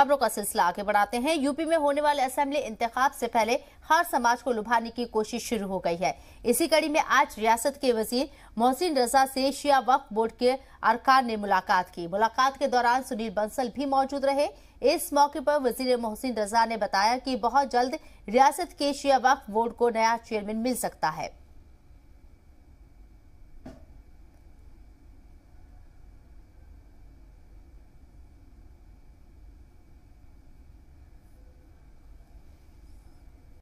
खबरों का सिलसिला आगे बढ़ाते हैं यूपी में होने वाले असेंबली इंतखाब से पहले हर समाज को लुभाने की कोशिश शुरू हो गई है इसी कड़ी में आज रियासत के वजीर मोहसिन रजा से शिया वक्फ बोर्ड के अरकान ने मुलाकात की मुलाकात के दौरान सुनील बंसल भी मौजूद रहे इस मौके पर वजीर मोहसिन रजा ने बताया कि बहुत जल्द रियासत के शिया वक्फ बोर्ड को नया चेयरमैन मिल सकता है